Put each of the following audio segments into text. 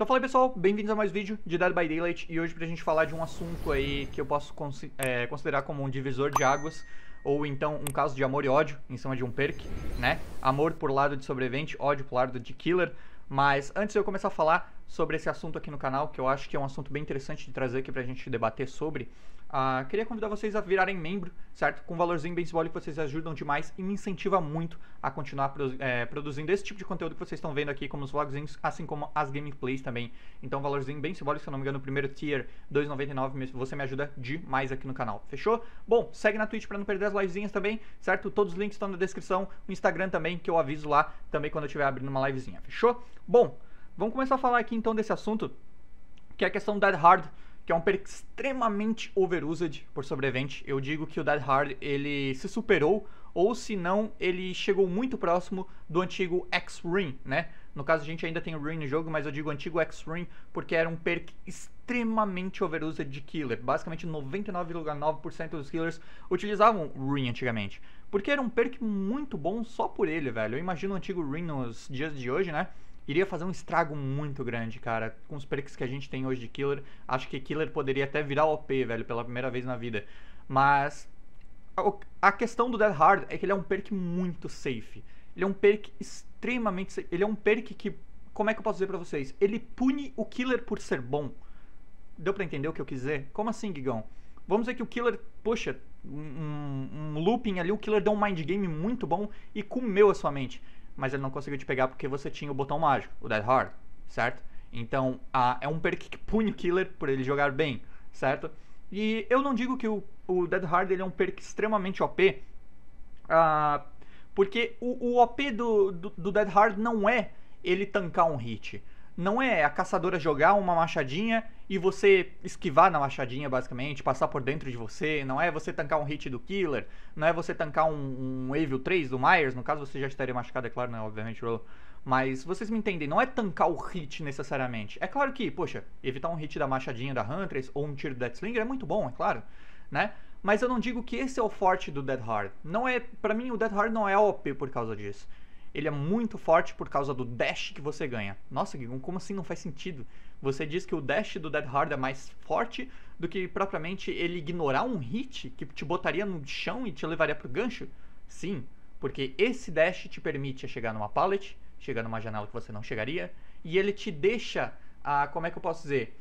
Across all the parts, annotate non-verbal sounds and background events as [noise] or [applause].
Então fala aí pessoal, bem-vindos a mais um vídeo de Dead by Daylight e hoje pra gente falar de um assunto aí que eu posso cons é, considerar como um divisor de águas ou então um caso de amor e ódio em cima de um perk, né? Amor por lado de sobrevivente, ódio por lado de killer, mas antes de eu começar a falar sobre esse assunto aqui no canal, que eu acho que é um assunto bem interessante de trazer aqui pra gente debater sobre, Uh, queria convidar vocês a virarem membro, certo? Com um valorzinho bem simbólico, vocês ajudam demais e me incentiva muito a continuar produ é, produzindo esse tipo de conteúdo que vocês estão vendo aqui, como os vlogzinhos, assim como as gameplays também. Então, valorzinho bem simbólico, se eu não me engano, no primeiro tier, 2,99, você me ajuda demais aqui no canal, fechou? Bom, segue na Twitch para não perder as livezinhas também, certo? Todos os links estão na descrição, no Instagram também, que eu aviso lá também quando eu estiver abrindo uma livezinha, fechou? Bom, vamos começar a falar aqui então desse assunto, que é a questão do Dead Hard, que é um perk extremamente overused por sobrevivente. Eu digo que o Dead Hard ele se superou, ou se não, ele chegou muito próximo do antigo X-Ring, né? No caso, a gente ainda tem o Ring no jogo, mas eu digo antigo X-Ring porque era um perk extremamente overused de killer. Basicamente, 99,9% dos killers utilizavam Ring antigamente. Porque era um perk muito bom só por ele, velho. Eu imagino o antigo Ring nos dias de hoje, né? iria fazer um estrago muito grande, cara. Com os perks que a gente tem hoje de Killer, acho que Killer poderia até virar OP, velho, pela primeira vez na vida. Mas a questão do Dead Hard é que ele é um perk muito safe. Ele é um perk extremamente safe. Ele é um perk que, como é que eu posso dizer para vocês? Ele pune o Killer por ser bom. Deu para entender o que eu quis dizer? Como assim, Gigão? Vamos dizer que o Killer, poxa, um, um, um looping ali, o Killer deu um mind game muito bom e comeu a sua mente mas ele não conseguiu te pegar porque você tinha o botão mágico, o Dead Hard, certo? Então, a, é um perk que pune o Killer por ele jogar bem, certo? E eu não digo que o, o Dead Hard ele é um perk extremamente OP, uh, ah, porque o, o OP do, do, do Dead Hard não é ele tancar um hit não é a caçadora jogar uma machadinha e você esquivar na machadinha, basicamente, passar por dentro de você. Não é você tancar um hit do Killer, não é você tancar um, um Evil 3 do Myers. No caso, você já estaria machucado, é claro, né? Obviamente, Rolo. Mas vocês me entendem, não é tancar o hit necessariamente. É claro que, poxa, evitar um hit da machadinha da Huntress ou um tiro do Slinger é muito bom, é claro, né? Mas eu não digo que esse é o forte do Dead Hard. Não é, para mim o Dead Hard não é OP por causa disso ele é muito forte por causa do dash que você ganha. Nossa, como assim não faz sentido? Você diz que o dash do Dead Hard é mais forte do que propriamente ele ignorar um hit que te botaria no chão e te levaria pro gancho? Sim, porque esse dash te permite chegar numa pallet, chegar numa janela que você não chegaria, e ele te deixa, ah, como é que eu posso dizer?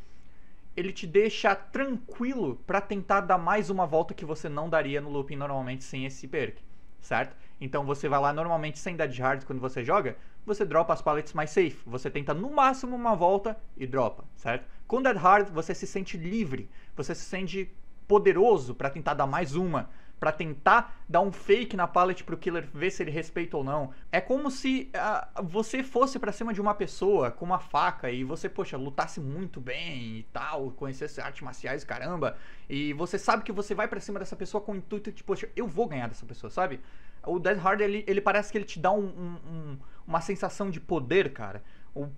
Ele te deixa tranquilo para tentar dar mais uma volta que você não daria no looping normalmente sem esse perk certo? Então você vai lá normalmente sem Dead hard quando você joga, você dropa as paletes mais safe. Você tenta no máximo uma volta e dropa, certo? Com Dead é Hard você se sente livre, você se sente poderoso para tentar dar mais uma, para tentar dar um fake na pallet pro killer ver se ele respeita ou não. É como se uh, você fosse para cima de uma pessoa com uma faca e você, poxa, lutasse muito bem e tal, conhecesse artes marciais, caramba, e você sabe que você vai para cima dessa pessoa com o intuito de, poxa, eu vou ganhar dessa pessoa, sabe? O Dead Hard, ele, ele parece que ele te dá um, um, um, uma sensação de poder, cara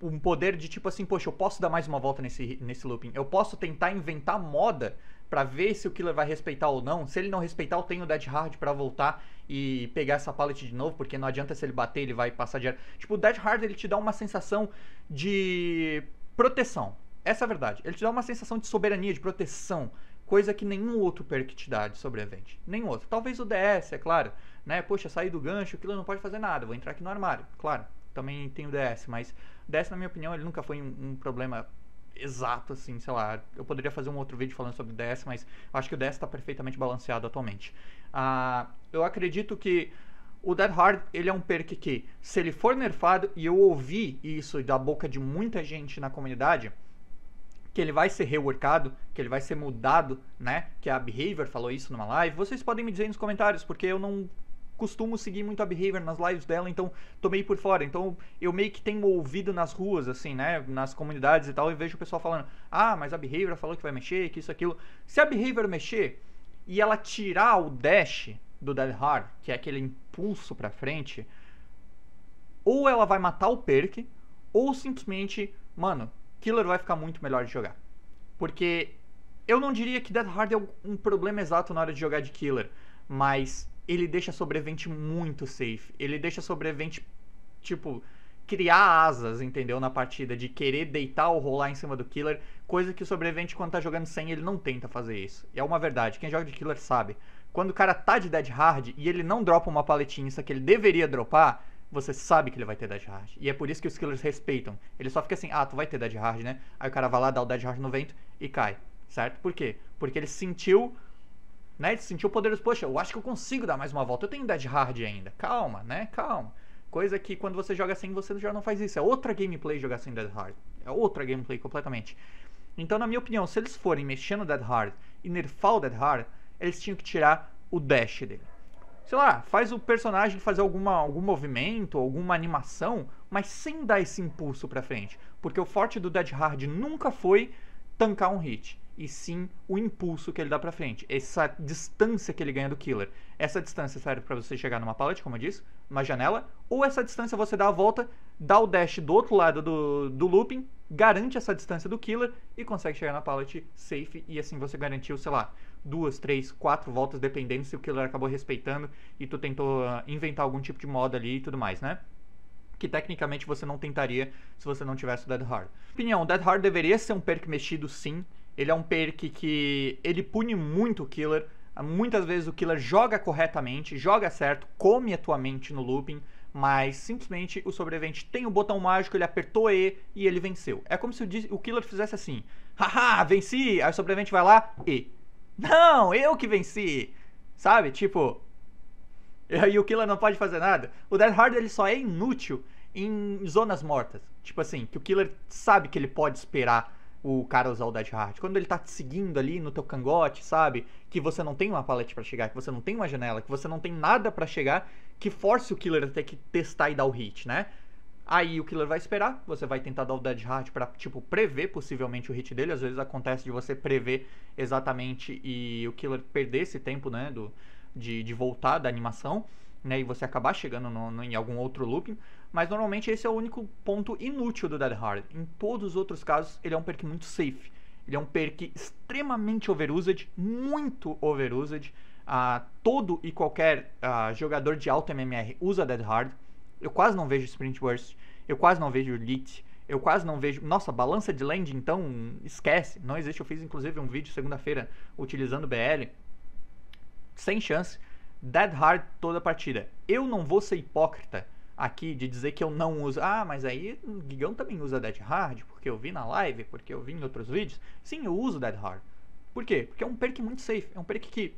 um poder de tipo assim, poxa, eu posso dar mais uma volta nesse, nesse looping. Eu posso tentar inventar moda para ver se o killer vai respeitar ou não. Se ele não respeitar, eu tenho o Dead Hard para voltar e pegar essa pallet de novo, porque não adianta se ele bater, ele vai passar de Tipo, o Dead Hard ele te dá uma sensação de proteção. Essa é a verdade. Ele te dá uma sensação de soberania, de proteção. Coisa que nenhum outro perk te dá de sobrevivente. Nenhum outro. Talvez o DS, é claro. Né? Poxa, sair do gancho, o killer não pode fazer nada. Vou entrar aqui no armário. Claro, também tem o DS, mas DS, na minha opinião, ele nunca foi um, um problema exato, assim, sei lá. Eu poderia fazer um outro vídeo falando sobre o DS, mas acho que o DS está perfeitamente balanceado atualmente. Ah, eu acredito que o Dead Hard, ele é um perk que, se ele for nerfado, e eu ouvi isso da boca de muita gente na comunidade, que ele vai ser reworkado, que ele vai ser mudado, né? Que a Behavior falou isso numa live. Vocês podem me dizer nos comentários, porque eu não costumo seguir muito a Behavior nas lives dela, então tô meio por fora. Então eu meio que tenho ouvido nas ruas, assim, né? Nas comunidades e tal, e vejo o pessoal falando: ah, mas a Behavior falou que vai mexer, que isso, aquilo. Se a Behavior mexer e ela tirar o dash do Dead Hard, que é aquele impulso pra frente, ou ela vai matar o perk, ou simplesmente, mano, Killer vai ficar muito melhor de jogar. Porque eu não diria que Dead Hard é um problema exato na hora de jogar de Killer, mas ele deixa sobrevivente muito safe. Ele deixa sobrevivente, tipo, criar asas, entendeu? Na partida, de querer deitar ou rolar em cima do killer, coisa que o sobrevivente, quando tá jogando sem, ele não tenta fazer isso. é uma verdade, quem joga de killer sabe. Quando o cara tá de dead hard e ele não dropa uma paletinha que ele deveria dropar, você sabe que ele vai ter dead hard. E é por isso que os killers respeitam. Ele só fica assim, ah, tu vai ter dead hard, né? Aí o cara vai lá, dá o dead hard no vento e cai, certo? Por quê? Porque ele sentiu né? De sentir o poder dos, poxa, eu acho que eu consigo dar mais uma volta, eu tenho Dead Hard ainda. Calma, né? Calma. Coisa que quando você joga sem, você já não faz isso. É outra gameplay jogar sem Dead Hard. É outra gameplay completamente. Então, na minha opinião, se eles forem mexer no Dead Hard e nerfar o Dead Hard, eles tinham que tirar o dash dele. Sei lá, faz o personagem fazer alguma, algum movimento, alguma animação, mas sem dar esse impulso pra frente. Porque o forte do Dead Hard nunca foi tancar um hit, e sim o impulso que ele dá para frente, essa distância que ele ganha do killer. Essa distância serve para você chegar numa pallet, como eu disse, uma janela, ou essa distância você dá a volta, dá o dash do outro lado do, do looping, garante essa distância do killer e consegue chegar na pallet safe, e assim você garantiu, sei lá, duas, três, quatro voltas, dependendo se o killer acabou respeitando e tu tentou ah, inventar algum tipo de moda ali e tudo mais, né? que tecnicamente você não tentaria se você não tivesse o Dead Hard. Opinião, o Dead Hard deveria ser um perk mexido sim. Ele é um perk que ele pune muito o killer. Muitas vezes o killer joga corretamente, joga certo, come a tua mente no looping, mas simplesmente o sobrevivente tem o botão mágico, ele apertou E e ele venceu. É como se o, o killer fizesse assim: haha, venci! Aí o sobrevivente vai lá e. Não, eu que venci! Sabe? Tipo. E o killer não pode fazer nada. O Dead Hard ele só é inútil em zonas mortas. Tipo assim, que o killer sabe que ele pode esperar o cara usar o Dead Hard. Quando ele tá te seguindo ali no teu cangote, sabe? Que você não tem uma palete para chegar, que você não tem uma janela, que você não tem nada para chegar, que force o killer a ter que testar e dar o hit, né? Aí o killer vai esperar, você vai tentar dar o dead hard para tipo prever possivelmente o hit dele. Às vezes acontece de você prever exatamente e o killer perder esse tempo, né, do de, de voltar da animação, né, e você acabar chegando no, no, em algum outro looping mas normalmente esse é o único ponto inútil do Dead Hard. Em todos os outros casos, ele é um perk muito safe. Ele é um perk extremamente overused, muito overused. Uh, todo e qualquer uh, jogador de alto MMR usa Dead Hard. Eu quase não vejo Sprint Burst, eu quase não vejo Elite, eu quase não vejo. Nossa, balança de land, então esquece. Não existe. Eu fiz inclusive um vídeo segunda-feira utilizando BL. Sem chance. Dead Hard toda partida. Eu não vou ser hipócrita aqui de dizer que eu não uso. Ah, mas aí o Guigão também usa Dead Hard, porque eu vi na live, porque eu vi em outros vídeos. Sim, eu uso Dead Hard. Por quê? Porque é um perk muito safe. É um perk que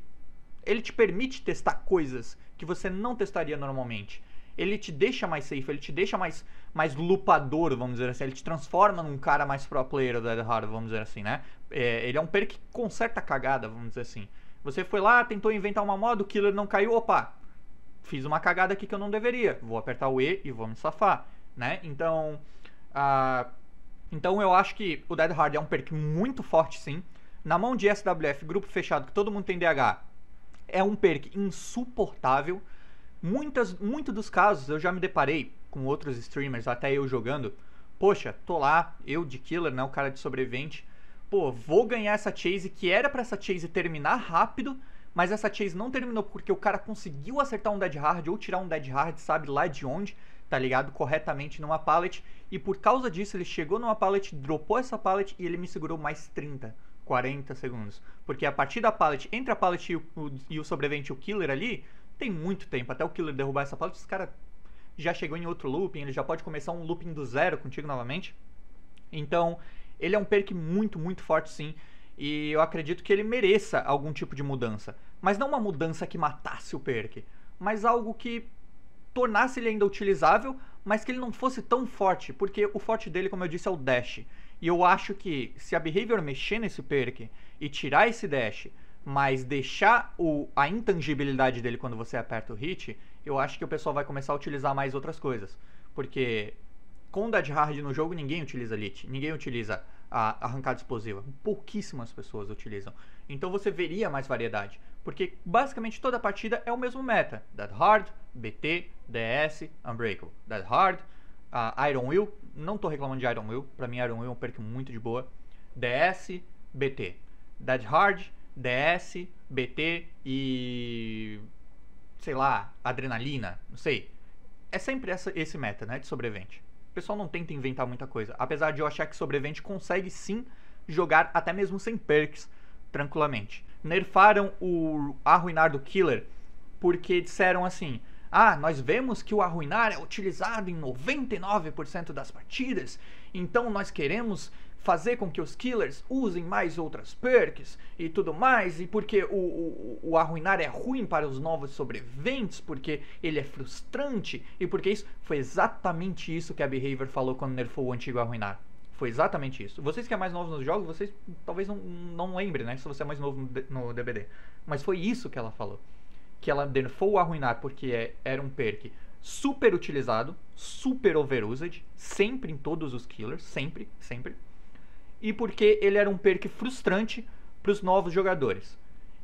ele te permite testar coisas que você não testaria normalmente. Ele te deixa mais safe, ele te deixa mais, mais loopador, vamos dizer assim. Ele te transforma num cara mais pro player do Dead Hard, vamos dizer assim, né? É, ele é um perk que conserta a cagada, vamos dizer assim. Você foi lá, tentou inventar uma moda, o killer não caiu, opa, fiz uma cagada aqui que eu não deveria. Vou apertar o E e vou me safar, né? Então, uh, então eu acho que o Dead Hard é um perk muito forte, sim. Na mão de SWF, grupo fechado, que todo mundo tem DH, é um perk insuportável. Muitas, muito dos casos eu já me deparei com outros streamers, até eu jogando. Poxa, tô lá, eu de killer, né, o cara de sobrevivente. Pô, vou ganhar essa chase que era para essa chase terminar rápido, mas essa chase não terminou porque o cara conseguiu acertar um dead hard ou tirar um dead hard, sabe lá de onde, tá ligado? Corretamente numa pallet, e por causa disso ele chegou numa pallet, dropou essa pallet e ele me segurou mais 30, 40 segundos. Porque a partir da pallet, entre a pallet e o, o, e o sobrevivente o killer ali, tem muito tempo. Até o killer derrubar essa pallet, esse cara já chegou em outro looping, ele já pode começar um looping do zero contigo novamente. Então, ele é um perk muito, muito forte sim. E eu acredito que ele mereça algum tipo de mudança. Mas não uma mudança que matasse o perk, mas algo que tornasse ele ainda utilizável, mas que ele não fosse tão forte, porque o forte dele, como eu disse, é o dash. E eu acho que se a Behavior mexer nesse perk e tirar esse dash, mas deixar o, a intangibilidade dele quando você aperta o hit, eu acho que o pessoal vai começar a utilizar mais outras coisas. Porque com Dead Hard no jogo ninguém utiliza Lit, ninguém utiliza a arrancada explosiva. Pouquíssimas pessoas utilizam. Então você veria mais variedade, porque basicamente toda partida é o mesmo meta: Dead Hard, BT, DS, Unbreakable. Dead Hard, uh, Iron Will, não tô reclamando de Iron Will, pra mim Iron Will é um perk muito de boa. DS, BT. Dead Hard, DS, BT e. sei lá, Adrenalina, não sei. É sempre essa, esse meta, né, de sobrevivente pessoal não tenta inventar muita coisa. Apesar de eu achar que sobrevivente consegue sim jogar até mesmo sem perks, tranquilamente. Nerfaram o arruinar do killer porque disseram assim: "Ah, nós vemos que o arruinar é utilizado em 99% das partidas, então nós queremos fazer com que os killers usem mais outras perks e tudo mais, e porque o, o, o arruinar é ruim para os novos sobreviventes, porque ele é frustrante, e porque isso foi exatamente isso que a Behavior falou quando nerfou o antigo arruinar. Foi exatamente isso. Vocês que é mais novos nos jogos, vocês talvez não, não lembrem, né? Se você é mais novo no DBD. Mas foi isso que ela falou. Que ela nerfou o arruinar porque é, era um perk super utilizado, super overused, sempre em todos os killers, sempre, sempre e porque ele era um perk frustrante para os novos jogadores.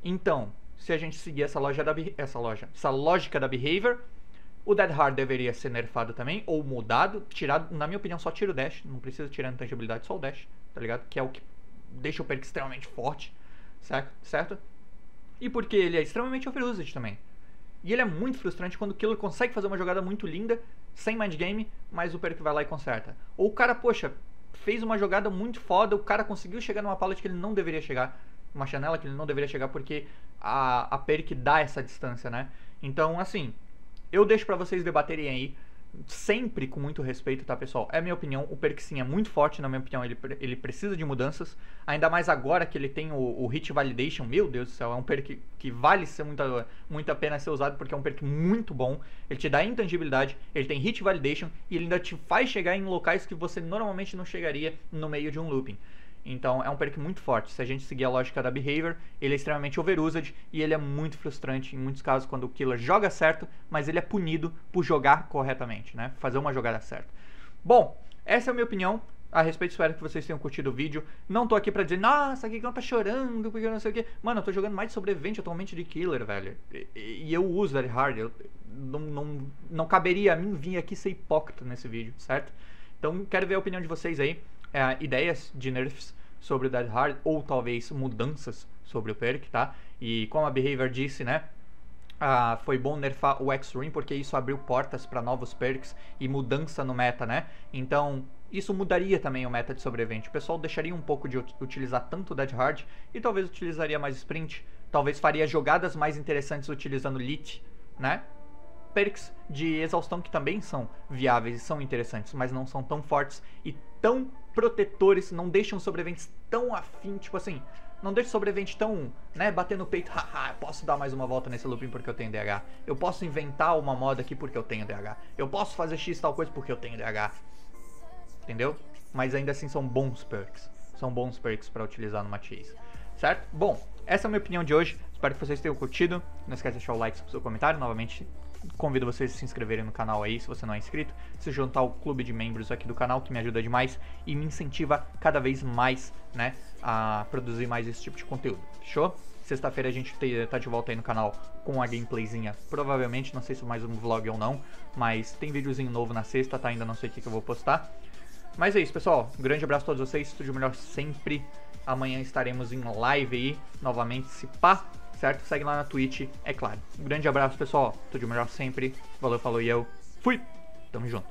Então, se a gente seguir essa, loja da, essa, loja, essa lógica da behavior, o Dead Hard deveria ser nerfado também, ou mudado, tirado, na minha opinião, só tira o dash, não precisa tirar a intangibilidade, só o dash, tá ligado? Que é o que deixa o perk extremamente forte, certo? E porque ele é extremamente overused também. E ele é muito frustrante quando o Killer consegue fazer uma jogada muito linda, sem mind game, mas o perk vai lá e conserta. Ou o cara, poxa, fez uma jogada muito foda, o cara conseguiu chegar numa pallet que ele não deveria chegar, uma janela que ele não deveria chegar, porque a, a perk dá essa distância, né? Então, assim, eu deixo para vocês debaterem aí sempre com muito respeito, tá, pessoal? É minha opinião. O Perksin é muito forte, na minha opinião. Ele, ele precisa de mudanças. Ainda mais agora que ele tem o, o Hit Validation. Meu Deus do céu, é um perk que vale ser muita, muito a pena ser usado, porque é um perk muito bom. Ele te dá intangibilidade, ele tem Hit Validation e ele ainda te faz chegar em locais que você normalmente não chegaria no meio de um looping. Então é um perk muito forte. Se a gente seguir a lógica da Behavior, ele é extremamente overused e ele é muito frustrante em muitos casos quando o killer joga certo, mas ele é punido por jogar corretamente, né? Fazer uma jogada certa. Bom, essa é a minha opinião a respeito. Espero que vocês tenham curtido o vídeo. Não tô aqui pra dizer, nossa, que não tá chorando, porque não sei o que. Mano, eu tô jogando mais de sobrevivente atualmente de killer, velho. E, e eu uso very hard. Eu, não, não, não caberia a mim vir aqui ser hipócrita nesse vídeo, certo? Então quero ver a opinião de vocês aí é, ideias de nerfs sobre o Dead Hard, ou talvez mudanças sobre o perk, tá? E como a Behavior disse, né? Ah, foi bom nerfar o X-Ring porque isso abriu portas para novos perks e mudança no meta, né? Então, isso mudaria também o meta de sobrevivente. O pessoal deixaria um pouco de utilizar tanto o Dead Hard e talvez utilizaria mais sprint, talvez faria jogadas mais interessantes utilizando Lit, né? Perks de exaustão que também são viáveis e são interessantes, mas não são tão fortes e tão protetores, não deixam sobreviventes tão afim, tipo assim, não deixam sobreviventes sobrevivente tão, né, bater no peito, [laughs] haha, posso dar mais uma volta nesse looping porque eu tenho DH. Eu posso inventar uma moda aqui porque eu tenho DH. Eu posso fazer X tal coisa porque eu tenho DH. Entendeu? Mas ainda assim são bons perks. São bons perks para utilizar numa chase. Certo? Bom, essa é a minha opinião de hoje. Espero que vocês tenham curtido. Não esquece de deixar o like, seu comentário. Novamente, convido vocês a se inscreverem no canal aí, se você não é inscrito, se juntar ao clube de membros aqui do canal, que me ajuda demais e me incentiva cada vez mais, né, a produzir mais esse tipo de conteúdo. Fechou? Sexta-feira a gente tá de volta aí no canal com a gameplayzinha, provavelmente, não sei se mais um vlog ou não, mas tem videozinho novo na sexta, tá? Ainda não sei o que, que eu vou postar. Mas é isso, pessoal. Um grande abraço a todos vocês, tudo de melhor sempre. Amanhã estaremos em live aí, novamente, se pá, certo? Segue lá na Twitch, é claro. Um grande abraço, pessoal. Tudo de melhor sempre. Valeu, falou e eu fui. Tamo junto.